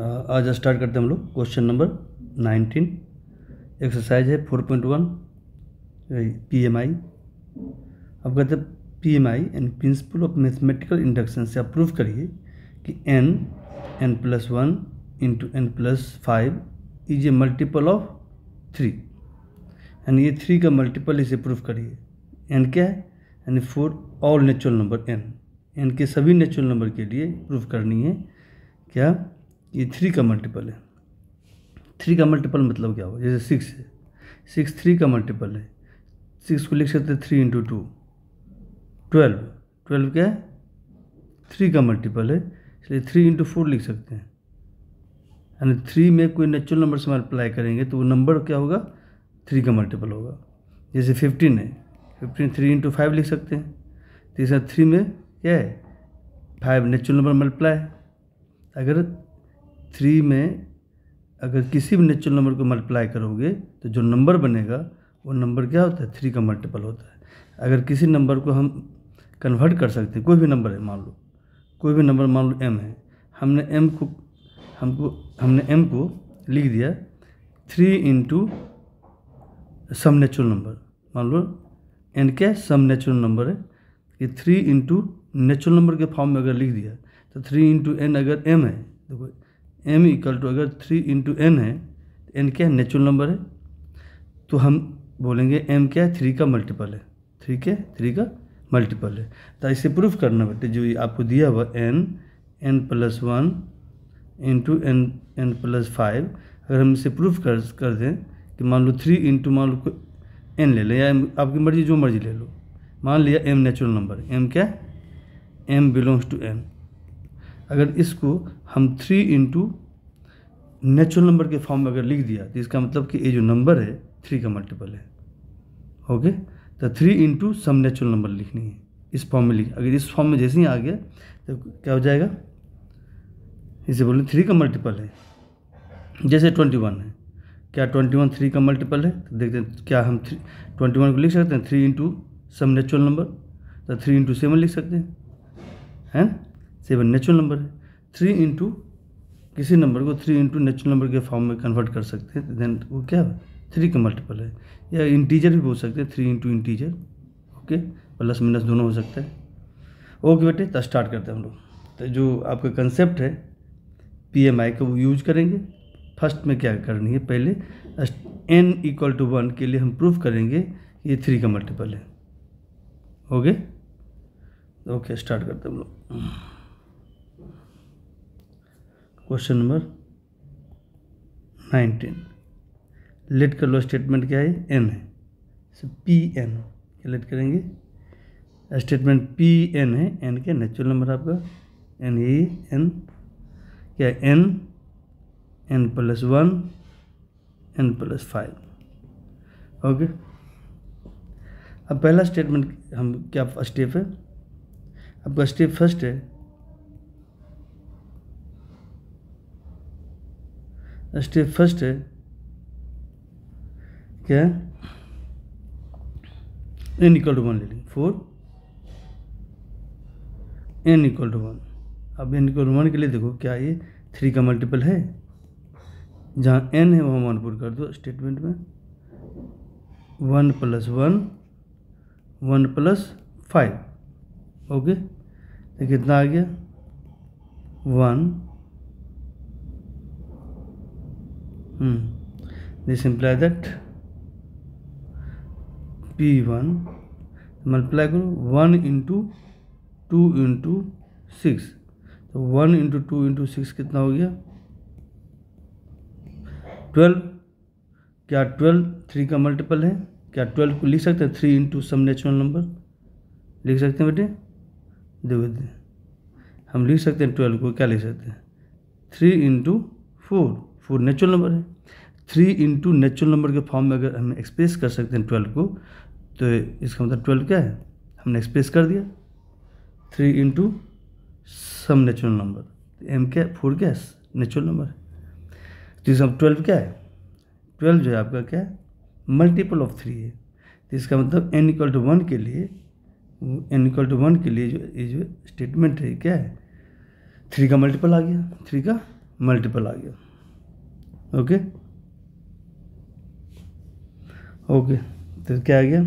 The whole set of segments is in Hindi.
आज स्टार्ट करते हैं हम लोग क्वेश्चन नंबर नाइनटीन एक्सरसाइज है four point one P M I अब कहते हैं P M I and principle of mathematical induction से आप करिए कि N N plus one into N plus five is a multiple of three and ये थ्री का मल्टीपल इसे प्रूव करिए एन क्या है यानी for all natural number N N के सभी नेचुरल नंबर के लिए प्रूव करनी है क्या ये थ्री का मल्टीपल है थ्री का मल्टीपल मतलब क्या हो जैसे सिक्स है सिक्स थ्री का मल्टीपल है सिक्स को लिख सकते हैं three into two twelve twelve क्या है थ्री का मल्टीपल है इसलिए थ्री इंटू फोर लिख सकते हैं यानी थ्री में कोई नेचुरल नंबर से मल्टीप्लाई करेंगे तो वो नंबर क्या होगा थ्री का मल्टीपल होगा जैसे फिफ्टीन है फिफ्टीन थ्री इंटू फाइव लिख सकते हैं तो थ्री में क्या है फाइव नेचुरल नंबर मल्टीप्लाई अगर थ्री में अगर किसी भी नेचुरल नंबर को मल्टीप्लाई करोगे तो जो नंबर बनेगा वो नंबर क्या होता है थ्री का मल्टीपल होता है अगर किसी नंबर को हम कन्वर्ट कर सकते हैं कोई भी नंबर है मान लो कोई भी नंबर मान लो एम है हमने एम को हमको हमने एम को लिख दिया three into some natural number मान लो एन क्या सम नेचुरल नंबर है ये थ्री इंटू नेचुरल नंबर के फॉर्म में अगर लिख दिया तो थ्री इंटू एन अगर एम है देखो एम इक्वल टू अगर थ्री इंटू एन है एन तो क्या है नेचुरल नंबर है तो हम बोलेंगे एम क्या है थ्री का मल्टीपल है थ्री के थ्री का मल्टीपल है तो इसे प्रूफ करना बेटे जो ये आपको दिया हुआ n N plus one into n N plus five अगर हम इसे प्रूफ कर कर दें कि मान लो थ्री इंटू मान लो एन ले लें या एम आपकी मर्जी जो मर्जी ले लो मान लिया एम नेचुरल नंबर एम क्या एम बिलोंग्स टू एन अगर इसको हम थ्री इंटू नेचुरल नंबर के फॉर्म में अगर लिख दिया तो इसका मतलब कि ये जो नंबर है थ्री का मल्टीपल है ओके तो three into some natural number लिखनी है इस फॉर्म में लिख अगर इस फॉर्म में जैसे ही आ गया तो क्या हो जाएगा इसे बोलें थ्री का मल्टीपल है जैसे ट्वेंटी वन है क्या ट्वेंटी वन थ्री का मल्टीपल है तो देखते हैं क्या हम थ्री ट्वेंटी वन को लिख सकते हैं three into some natural number तो थ्री इंटू सेवन लिख सकते हैं है सेवन नेचुरल नंबर है थ्री इंटू किसी नंबर को थ्री इंटू नेचुरल नंबर के फॉर्म में कन्वर्ट कर सकते हैं देन वो क्या है थ्री का मल्टीपल है या इंटीजर भी बोल सकते हैं three into integer okay plus minus दोनों हो सकता है ओके बेटे तो स्टार्ट करते हैं हम लोग तो जो आपका कंसेप्ट है पी एम आई का वो यूज करेंगे फर्स्ट में क्या करनी है पहले एन इक्वल टू वन के लिए हम प्रूफ करेंगे ये थ्री का मल्टीपल है ओके ओके स्टार्ट करते हैं हम लोग क्वेश्चन नंबर नाइनटीन लेट कर लो स्टेटमेंट क्या है एन है सो पी एन क्या लेट करेंगे स्टेटमेंट पी एन है एन के नेचुरल नंबर आपका एन ए एन क्या n N plus one n plus five okay अब पहला स्टेटमेंट हम क्या स्टेप है आपका स्टेप फर्स्ट है स्टेप फर्स्ट है क्या एन इक्वल टू वन ले लेंगे for n equal to one अब एन इक्वल टू वन के लिए देखो क्या ये थ्री का मल्टीपल है जहाँ एन है वहाँ वन पुट कर दो स्टेटमेंट में one plus one one plus five okay तो कितना आ गया one hmm. this implies that p1 multiply करो one into two into six तो one into two into six कितना हो गया ट्वेल्व क्या ट्वेल्व थ्री का मल्टीपल है क्या ट्वेल्व को लिख सकते हैं three into some natural number लिख सकते हैं बेटे देखो दे। हम लिख सकते हैं ट्वेल्व को क्या लिख सकते हैं three into four four natural number है थ्री इंटू नेचुरल नंबर के फॉर्म में अगर हम एक्सप्रेस कर सकते हैं ट्वेल्व को तो इसका मतलब ट्वेल्व क्या है हमने एक्सप्रेस कर दिया three into some natural number m क्या है फोर क्या है नेचुरल नंबर तो इसका ट्वेल्व मतलब क्या है ट्वेल्व जो है आपका क्या है मल्टीपल ऑफ थ्री है तो इसका मतलब एन इक्वल टू वन के लिए एन इक्वल टू वन के लिए जो ये जो स्टेटमेंट है क्या है थ्री का मल्टीपल आ गया थ्री का मल्टीपल आ गया ओके okay? ओके तो क्या आ गया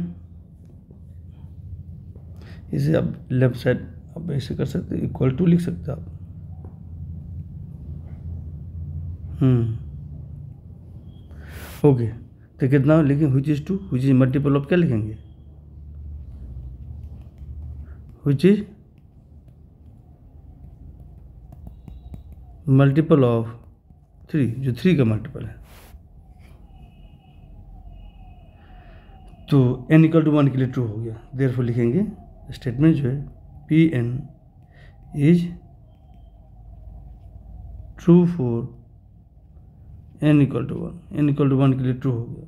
इसे आप लेफ्ट साइड आप ऐसे कर सकते इक्वल टू लिख सकते आप हम्म ओके तो कितना लिखें which is two which is multiple of क्या लिखेंगे which is multiple of three जो थ्री का मल्टीपल है तो एन इक्वल टू वन के लिए ट्रू हो गया देर लिखेंगे स्टेटमेंट जो है p n is true for n equal to one n equal to one के लिए ट्रू हो गया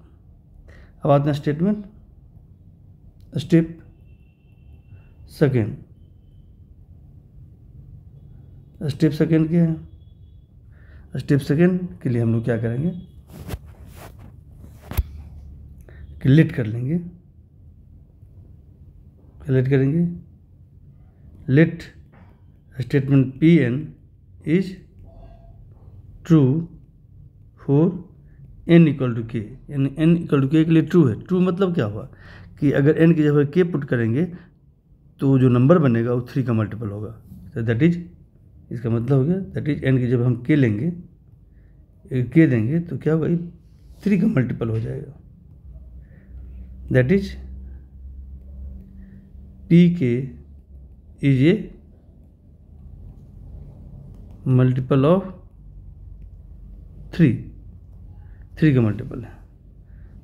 अब आते हैं statement step second step second क्या है स्टेप सेकेंड के लिए हम लोग क्या करेंगे रिलेट कर लेंगे क्लिट करेंगे let statement p n is true for n equal to k n n equal to k के लिए ट्रू है ट्रू मतलब क्या हुआ कि अगर एन की जगह के पुट करेंगे तो जो नंबर बनेगा वो थ्री का मल्टीपल होगा तो दैट इज इसका मतलब हो गया दैट इज एन की जब हम के लेंगे के देंगे तो क्या होगा थ्री का मल्टीपल हो जाएगा that is t k is a multiple of three three का मल्टीपल है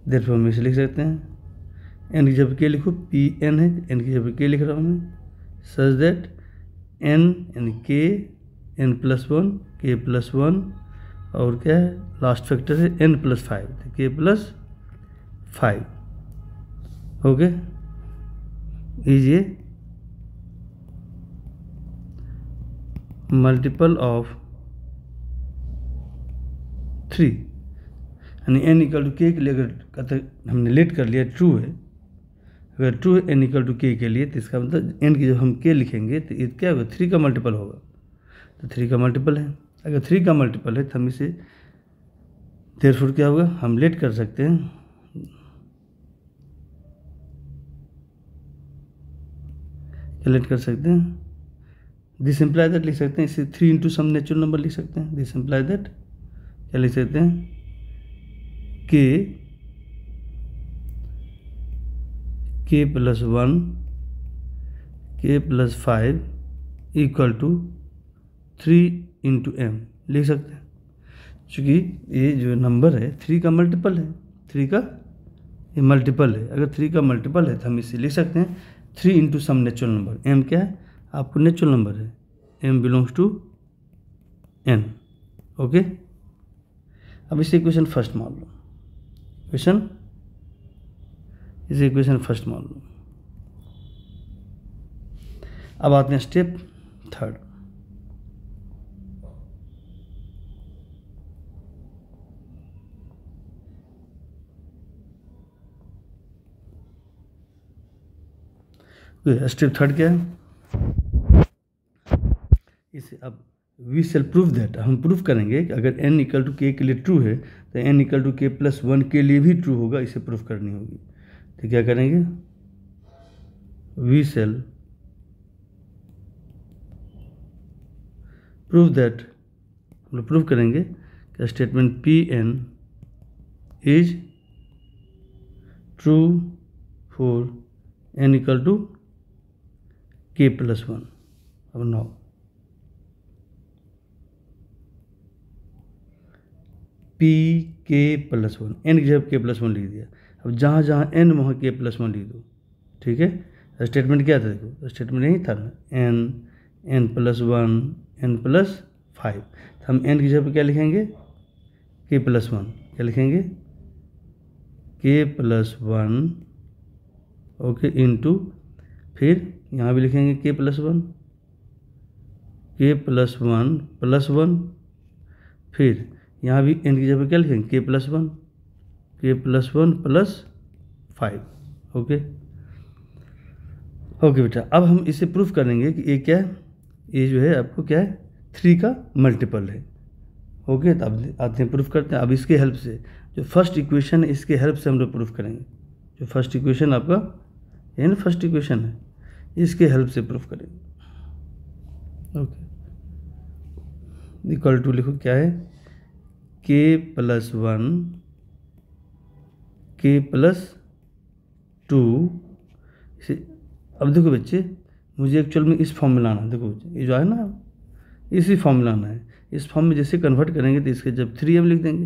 देर हम इसे लिख सकते हैं एन की जब के लिखो पी एन है एन की जब के लिख रहा हूँ मैं such that n N k n plus one k plus one और क्या है लास्ट फैक्टर है n plus five k plus five okay is a multiple of three यानी एन इक्वल टू के के लिए अगर हमने लेट कर लिया ट्रू है अगर ट्रू है एन इक्वल टू के के लिए तो इसका मतलब एन की जब हम के लिखेंगे तो ये क्या होगा थ्री का मल्टीपल होगा तो थ्री का मल्टीपल है अगर थ्री का मल्टीपल है तो हम इसे देर क्या होगा हम लेट कर सकते हैं कैलकुलेट कर सकते हैं दिस एम्प्लाय दैट लिख सकते हैं इसे three into some natural number लिख सकते हैं दिस एम्प्लाय दैट क्या लिख सकते हैं k k plus one k plus five equal to three into m लिख सकते हैं चूँकि ये जो नंबर है थ्री का मल्टीपल है थ्री का ये मल्टीपल है अगर थ्री का मल्टीपल है तो हम इसे लिख सकते हैं three into some natural number m क्या है आपको नेचुरल नंबर है m belongs to n okay अब इसे क्वेश्चन फर्स्ट मान लो क्वेश्चन इसे क्वेश्चन फर्स्ट मान लो अब आते हैं स्टेप थर्ड स्टेप थर्ड क्या है इसे अब वी सेल प्रूफ दैट हम प्रूफ करेंगे कि अगर एन इक्वल टू के के लिए ट्रू है तो n equal to k plus one के लिए भी ट्रू होगा इसे प्रूफ करनी होगी तो क्या करेंगे वी सेल प्रूफ दैट हम लोग प्रूफ करेंगे कि statement p n is true for n equal to k plus one अब now p k plus one n की जगह के प्लस वन लिख दिया अब जहाँ जहाँ एन वहाँ के प्लस वन लिख दो ठीक है स्टेटमेंट क्या था देखो स्टेटमेंट यही था ना n N plus one n plus five तो हम एन की जगह पर क्या लिखेंगे के प्लस वन क्या लिखेंगे k plus one okay to फिर यहाँ भी लिखेंगे k plus one k plus one plus one फिर यहाँ भी एन की जगह क्या लिखेंगे k plus one k plus one plus five okay okay बेटा अब हम इसे प्रूफ करेंगे कि ये क्या है ये जो है आपको क्या है थ्री का मल्टीपल है ओके तो अब आते हैं प्रूफ करते हैं अब इसके हेल्प से जो फर्स्ट इक्वेशन है इसके हेल्प से हम लोग प्रूफ करेंगे जो फर्स्ट इक्वेशन आपका एंड फर्स्ट इक्वेशन है इसके हेल्प से प्रूफ करेंगे ओके इक्वल टू लिखो क्या है k plus one k plus two इसे अब देखो बच्चे मुझे एक्चुअल में इस फॉर्म में लाना है देखो बच्चे ये जो है ना इसी फॉर्म में लाना है इस फॉर्म में जैसे कन्वर्ट करेंगे तो इसके जब थ्री हम लिख देंगे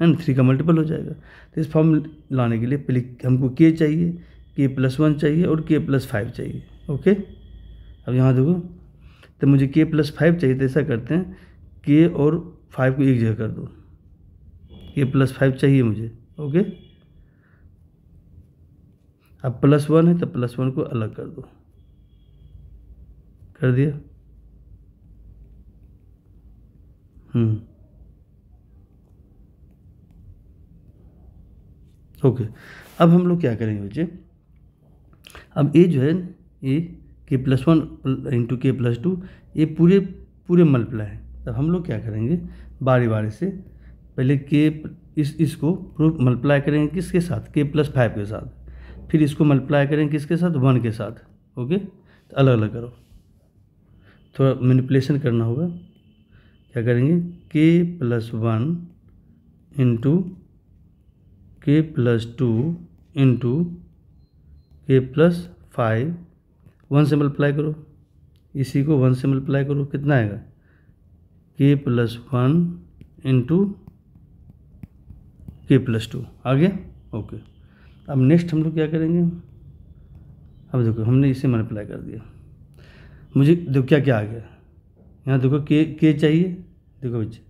है ना थ्री का मल्टीपल हो जाएगा तो इस फॉर्म लाने के लिए पहले हमको के चाहिए के प्लस वन चाहिए और के प्लस फाइव चाहिए ओके अब यहाँ देखो तो मुझे के प्लस फाइव चाहिए तो ऐसा करते हैं के और फाइव को एक जगह कर दो के प्लस फाइव चाहिए मुझे ओके अब प्लस वन है तो प्लस वन को अलग कर दो कर दिया हम्म ओके अब हम लोग क्या करेंगे बच्चे अब ए जो है a k plus one into k plus two ये पूरे पूरे मल्टीप्लाई है तब हम लोग क्या करेंगे बारी बारी से पहले के इस इसको मल्टीप्लाई करेंगे किसके साथ के प्लस फाइव के साथ फिर इसको मल्टीप्लाई करेंगे किसके साथ वन के साथ ओके तो अलग अलग करो थोड़ा मैनिपुलेशन करना होगा क्या करेंगे k plus one into k plus two into k plus five one से मल्टीप्लाई करो इसी को वन से मल्टीप्लाई करो कितना आएगा k plus one into k plus two आ गया ओके अब नेक्स्ट हम लोग क्या करेंगे अब देखो हमने इसे मल्टीप्लाई कर दिया मुझे देखो क्या क्या आ गया यहाँ देखो के के चाहिए देखो बच्चे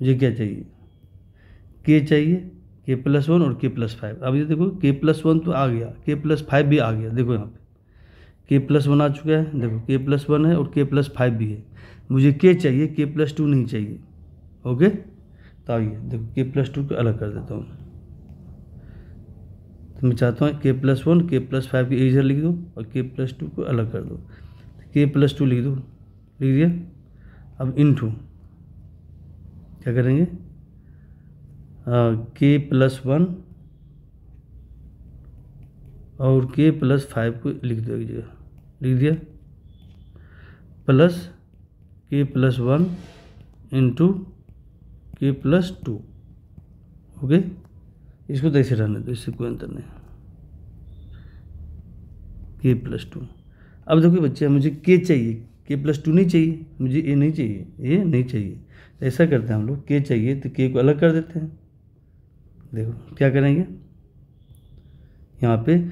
मुझे क्या चाहिए के चाहिए के प्लस वन और के प्लस फाइव अब ये देखो के प्लस वन तो आ गया के प्लस फाइव भी आ गया देखो यहाँ पे के प्लस वन आ चुका है देखो के प्लस वन है और के प्लस फाइव भी है मुझे के चाहिए के प्लस टू नहीं चाहिए ओके तो आइए देखो के प्लस टू को अलग कर देता हूँ तो मैं चाहता हूँ k plus one k plus five की इधर लिख दो और के प्लस टू को अलग कर दो के प्लस टू लिख दो लिख दिया अब इन टू क्या करेंगे के प्लस वन और के प्लस फाइव को लिख दीजिएगा लिख दिया plus k plus one into k plus two okay इसको कैसे तो रहने दो इससे कोई अंतर नहीं के प्लस टू अब देखो बच्चे मुझे के चाहिए के प्लस टू नहीं चाहिए मुझे ए नहीं चाहिए ए नहीं चाहिए ऐसा करते हैं हम लोग के चाहिए तो के को अलग कर देते हैं देखो क्या करेंगे यहाँ पे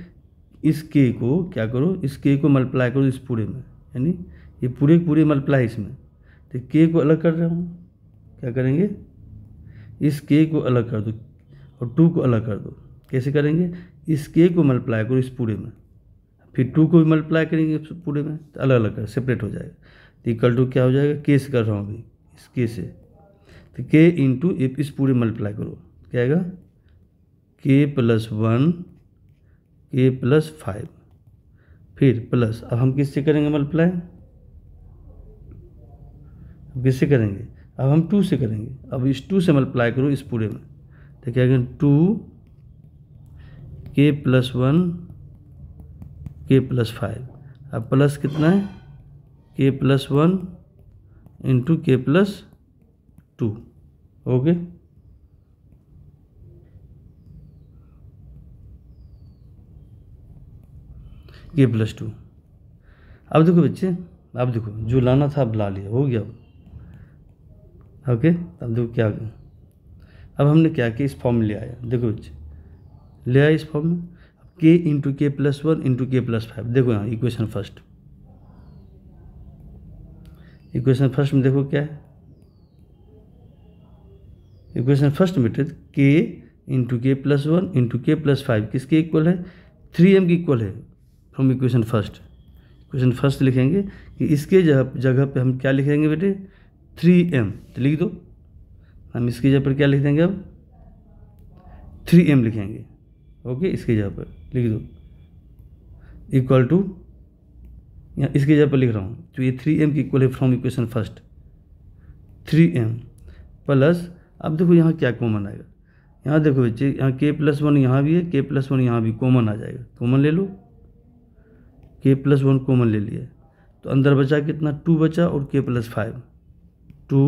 इस के को क्या करो इस के को मल्टीप्लाई करो इस पूरे में यानी ये पूरे पूरे मल्टीप्लाई इसमें तो के को अलग कर रहा हूँ क्या करेंगे इस के को अलग कर दो और टू को अलग कर दो कैसे करेंगे इस के को मल्टीप्लाई करो इस पूरे में फिर टू को भी मल्टीप्लाई करेंगे पूरे में तो अलग अलग कर सेपरेट हो जाएगा तो इक्वल टू क्या हो जाएगा के से कर रहा हूँ अभी इस के से तो के इंटू इस पूरे मल्टीप्लाई करो क्या आएगा k plus one k plus five फिर प्लस अब हम किससे करेंगे मल्टीप्लाई अब किससे करेंगे अब हम टू से करेंगे अब इस टू से मल्टीप्लाई करो इस पूरे में तो क्या करें two k plus one k plus five अब प्लस कितना है k plus one into k plus two okay k plus two अब देखो बच्चे अब देखो जो लाना था अब ला लिया हो गया ओके अब देखो क्या अब हमने क्या किया इस फॉर्म में ले आया देखो बच्चे ले आया इस फॉर्म में k into k plus one into k plus five देखो यहाँ इक्वेशन फर्स्ट इक्वेशन फर्स्ट में देखो क्या है इक्वेशन फर्स्ट में k into k plus one into k plus five किसके इक्वल है थ्री एम के इक्वल है from equation first equation first लिखेंगे कि इसके जगह जगह पर हम क्या लिखेंगे बेटे थ्री एम तो लिख दो हम इसकी जगह पर क्या लिख देंगे अब थ्री एम लिखेंगे ओके इसकी जगह पर लिख दो इक्वल टू यहाँ इसकी जगह पर लिख रहा हूँ तो ये थ्री एम की इक्वल है from equation first three m plus अब देखो यहाँ क्या कॉमन आएगा यहाँ देखो बच्चे यहाँ के प्लस वन यहाँ भी है के प्लस वन यहाँ भी कॉमन आ जाएगा कॉमन ले लो के प्लस वन कॉमन ले लिया तो अंदर बचा कितना टू बचा और k plus five two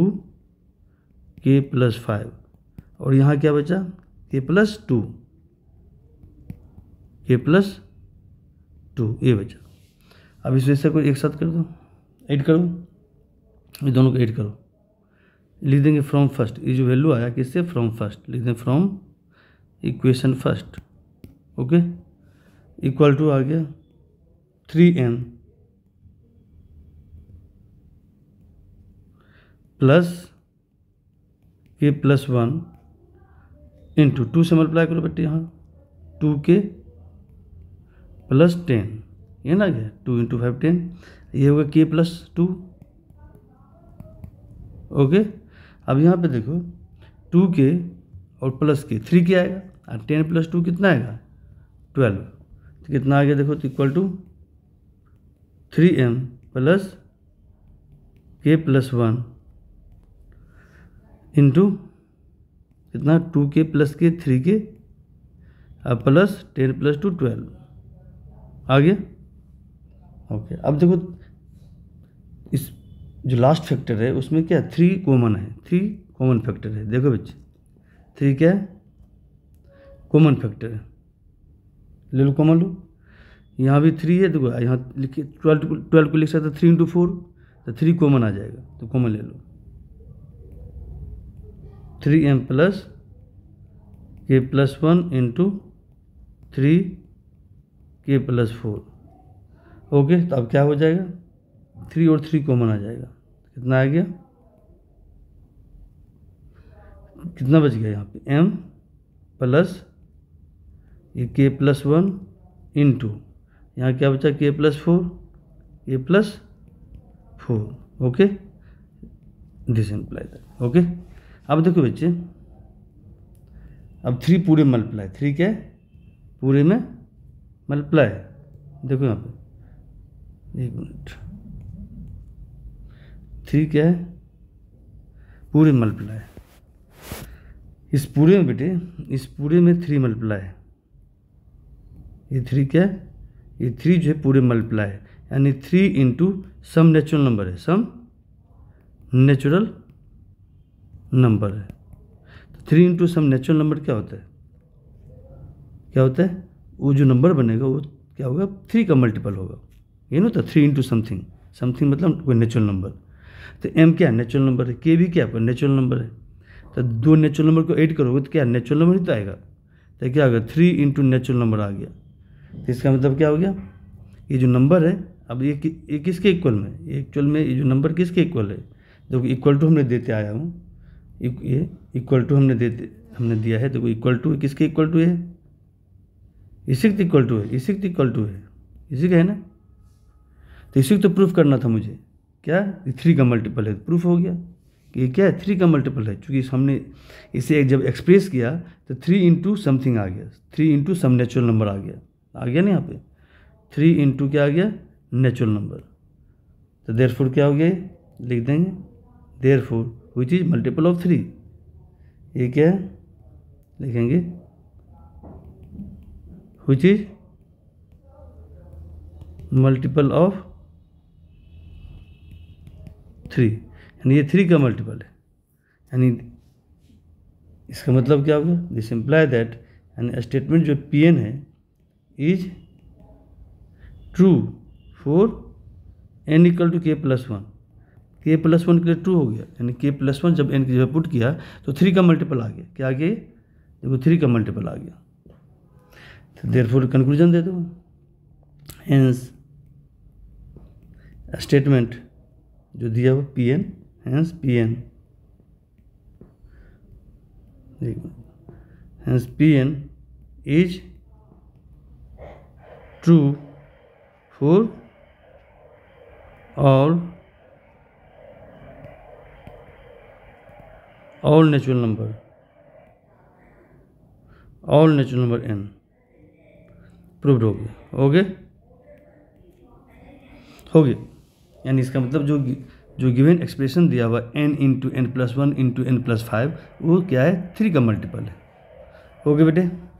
k plus five और यहाँ क्या बचा k plus two k plus two ये बचा अब इसमें से कोई एक साथ कर दो ऐड करो ये दोनों को ऐड करो लिख देंगे फ्रॉम फर्स्ट ये जो वैल्यू आया किससे फ्रॉम फर्स्ट लिख दें from equation first okay equal to आ गया three n plus k plus one into two से मल्टीप्लाई करो बेटे यहाँ टू के प्लस टेन ये ना गया टू इंटू फाइव टेन ये होगा के प्लस टू ओके अब यहाँ पे देखो टू के और प्लस के थ्री के आएगा और टेन प्लस टू कितना आएगा ट्वेल्व तो कितना आ गया देखो तो equal to three m plus k plus one into कितना two k plus k three k और plus ten plus two twelve आ गया ओके अब देखो इस जो लास्ट फैक्टर है उसमें क्या थ्री कॉमन है थ्री कॉमन फैक्टर है देखो बच्चे थ्री क्या है कॉमन फैक्टर है ले लो कॉमन लो यहाँ भी थ्री है तो यहाँ लिखिए ट्वेल्व ट्वेल्व को लिख सकते थ्री इंटू फोर तो थ्री कॉमन आ जाएगा तो कॉमन ले लो three m plus k plus one into three k plus four okay तो अब क्या हो जाएगा थ्री और थ्री कॉमन आ जाएगा कितना आ गया कितना बच गया यहाँ पे एम प्लस ये के प्लस वन इंटू यहाँ क्या बचा k plus four a plus four okay this imply that okay अब देखो बच्चे अब थ्री पूरे मल्टीप्लाई थ्री क्या है पूरे में मल्टीप्लाई देखो यहाँ पे एक मिनट थ्री क्या है पूरे मल्टीप्लाई इस पूरे में बेटे इस पूरे में थ्री मल्टीप्लाई ये थ्री क्या है ये थ्री जो है पूरे मल्टीप्लाई है यानी three into some natural number है सम नेचुरल नंबर है तो three into some natural number क्या होता है क्या होता है वो जो नंबर बनेगा वो क्या होगा थ्री का मल्टीपल होगा ये ना होता थ्री इंटू समथिंग समथिंग मतलब कोई नेचुरल नंबर तो एम क्या नेचुरल नंबर है के भी क्या आपका नेचुरल नंबर है तो दो नेचुरल नंबर को ऐड करोगे तो क्या नेचुरल नंबर ही तो आएगा तो क्या गया थ्री इंटू नेचुरल नंबर आ गया तो इसका मतलब क्या हो गया ये जो नंबर है अब ये कि, ये किसके इक्वल में ये एक्चुअल में ये जो नंबर किसके इक्वल है देखो इक्वल टू हमने देते आया हूँ ये इक्वल टू हमने देते हमने दिया है देखो इक्वल टू किसके इक्वल टू है इसिक्त इक्वल टू है इसिक्त इक्वल टू है इसी का है ना तो इसी तो प्रूफ करना था मुझे क्या थ्री का मल्टीपल है प्रूफ हो गया कि ये क्या है थ्री का मल्टीपल है क्योंकि हमने इसे जब एक्सप्रेस किया तो थ्री इंटू समथिंग आ गया three into some natural number आ गया आ गया ना यहाँ पे थ्री इंटू क्या आ गया नेचुरल नंबर तो देर फोर क्या हो गया लिख देंगे therefore which is multiple of three ये क्या है लिखेंगे which is multiple of three यानी ये थ्री का मल्टीपल है यानी इसका मतलब क्या होगा दिस इम्प्लाई दैट यानी स्टेटमेंट जो पी एन है is true for n equal to k plus one k plus one के लिए ट्रू हो गया यानी के प्लस वन जब एन की जगह पुट किया तो थ्री का मल्टीपल आ गया क्या आ गया देखो थ्री का मल्टीपल आ गया तो देर फोर कंक्लूजन दे दो हैंस स्टेटमेंट जो दिया हुआ p n hence p n देखो hence p n is true for all all natural number all natural number n proved हो गया हो गए हो गया यानी इसका मतलब जो जो गिवन एक्सप्रेशन दिया हुआ n into N plus one into N plus five वो क्या है थ्री का मल्टीपल है ओके बेटे